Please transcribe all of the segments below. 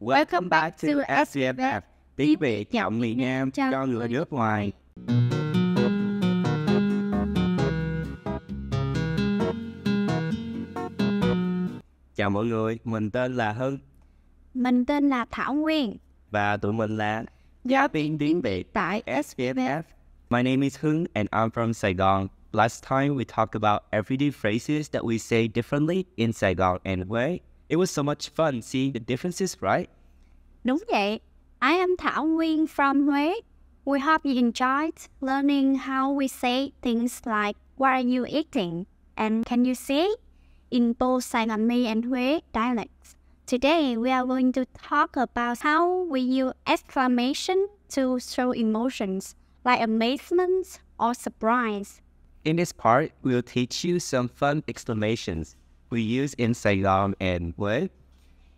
Welcome back to SVFF, tiếng Việt giọng miền Nam cho người nước ngoài. Chào mọi người, mình tên là Hưng. Mình tên là Thảo Nguyên. Và tụi mình là giáo viên tiếng Việt tại SVFF. My name is Hưng and I'm from Saigon. Last time we talked about everyday phrases that we say differently in Saigon and Huế. It was so much fun seeing the differences, right? Đúng vậy. I am Thảo Nguyên from Huế. We hope you enjoyed learning how we say things like what are you eating and can you see in both Saigonese and Huế dialects. Today we are going to talk about how we use exclamation to show emotions like amazement or surprise. In this part, we'll teach you some fun exclamations we use in Saigon and what?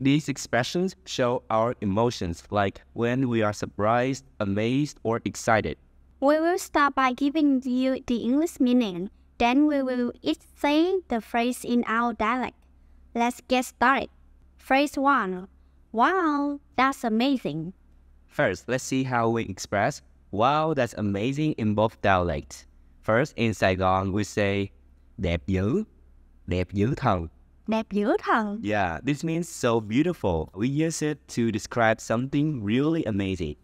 These expressions show our emotions, like when we are surprised, amazed, or excited. We will start by giving you the English meaning. Then we will each say the phrase in our dialect. Let's get started. Phrase 1 Wow, that's amazing. First, let's see how we express wow, that's amazing in both dialects. First, in Saigon, we say đẹp đẹp dữ thần. Đẹp dữ thần. Yeah, this means so beautiful. We use it to describe something really amazing.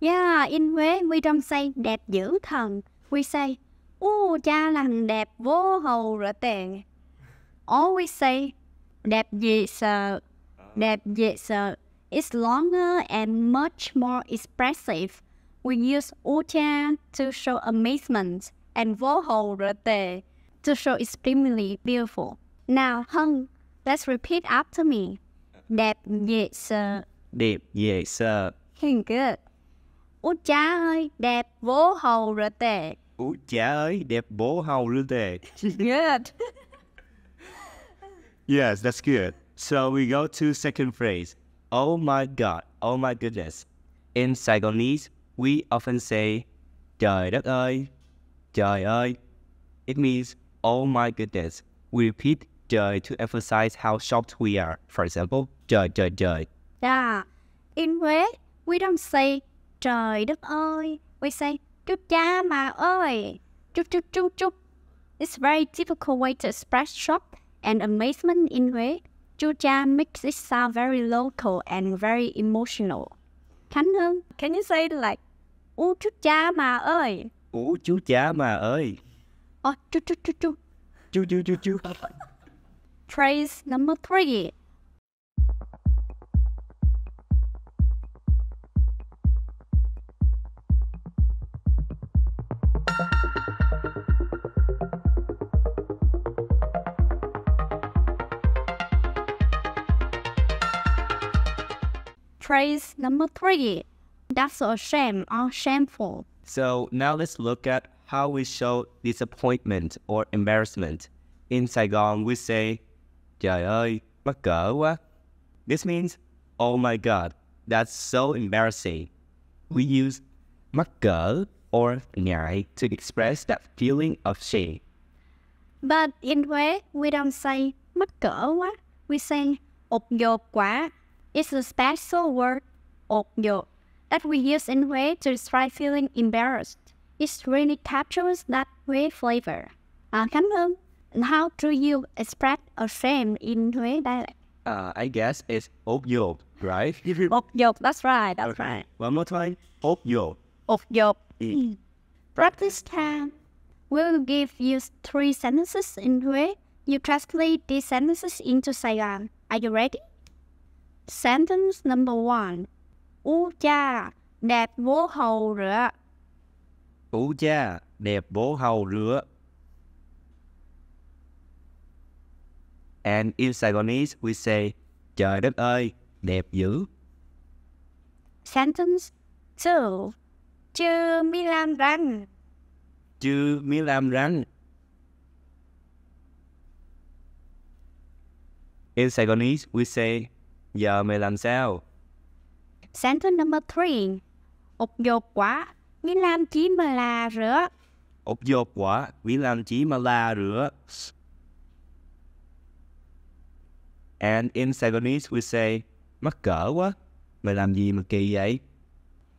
Yeah, in Huế we don't say đẹp dữ thần. We say, u cha lành đẹp vô hầu tiền tệ. Always say, đẹp dị sợ, đẹp dị sợ. It's longer and much more expressive. We use u cha to show amazement and vô hầu rỡ tiền The show is extremely beautiful. Now, Hung, let's repeat after me. Đẹp dễ sợ. Đẹp dễ sợ. Good. Út chá ơi, đẹp bố hầu rồi tệ. Út chá ơi, đẹp bố hầu rồi tệ. Good. yes, that's good. So we go to second phrase. Oh my God, oh my goodness. In Saigonese, we often say, trời đất ơi, trời ơi. It means oh my goodness. We repeat the to emphasize how shocked we are. For example, trời trời trời. Yeah. In Huế, we don't say trời đất ơi. We say Chúa cha mà ơi. Chúa chúa chúa chúa. It's very typical way to express shock and amazement in Huế. Chúa cha makes it sound very local and very emotional. Khánh Hương, can you say like Ú chúa cha mà ơi? Ú chúa cha mà ơi. Oh, do, do, do, do. Do, do, do, do. Phrase number three. Phrase number three. That's a shame or shameful. So now let's look at how we show disappointment or embarrassment. In Saigon, we say, Trời ơi, mắc cỡ quá. This means, oh my god, that's so embarrassing. We use mắc cỡ or ngại to express that feeling of shame. But in Huế, we don't say mắc cỡ quá. We say ột dột quá. It's a special word, ột dột, that we use in Huế to describe feeling embarrassed. It really captures that Huế flavor. Uh, cảm um, And how do you express a shame in Huế dialect? Uh, I guess it's Okyop, right? Okyop, that's right, that's okay. right. One more time. Okyop. Okyop. Mm. Practice time. We will give you three sentences in Huế. You translate these sentences into Saigon. Are you ready? Sentence number one. U cha, đẹp vô hầu rửa. Cụ cha đẹp bố hầu rửa. And in Saigonese we say, trời đất ơi, đẹp dữ. Sentence 2. Chư mi làm răng. Chư mi làm răng. In Saigonese we say, giờ mày làm sao? Sentence number 3. Ục dột quá làm chỉ mà là rửa. ốc dột quả, làm chỉ mà là rửa. And in Saigonese we say, mắc cỡ quá, mày làm gì mà kỳ vậy?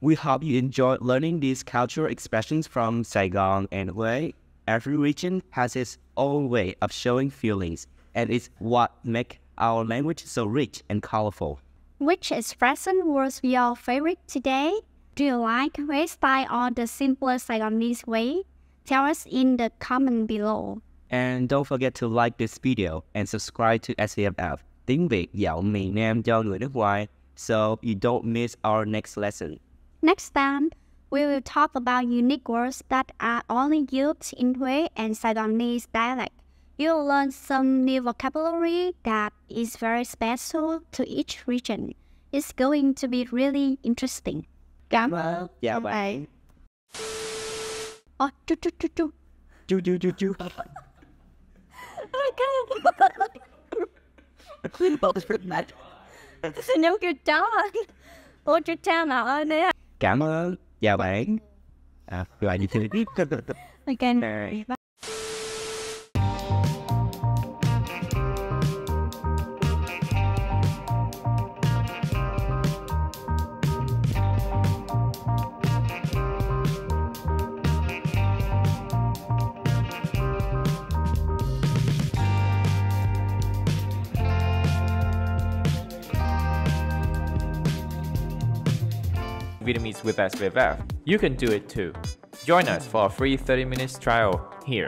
We hope you enjoyed learning these cultural expressions from Saigon and Hue. Every region has its own way of showing feelings, and it's what makes our language so rich and colorful. Which expression was your favorite today? Do you like race by or the simpler side on this way? Tell us in the comment below. And don't forget to like this video and subscribe to SVFF tiếng Việt dạo miền Nam cho người nước ngoài so you don't miss our next lesson. Next time, we will talk about unique words that are only used in Hue and Saigonese dialect. You'll learn some new vocabulary that is very special to each region. It's going to be really interesting. Cảm vâng, ơn. chào bạn. Ôi, chú chú chú chú. Chú chú chú chú. Xin nhắm kêu cháu anh. Ô chú cha nào ơi nè. Cảm ơn. Chào bạn. À, gọi như thế. Ok. Vietnamese with SVF. You can do it too. Join us for a free 30 minutes trial here.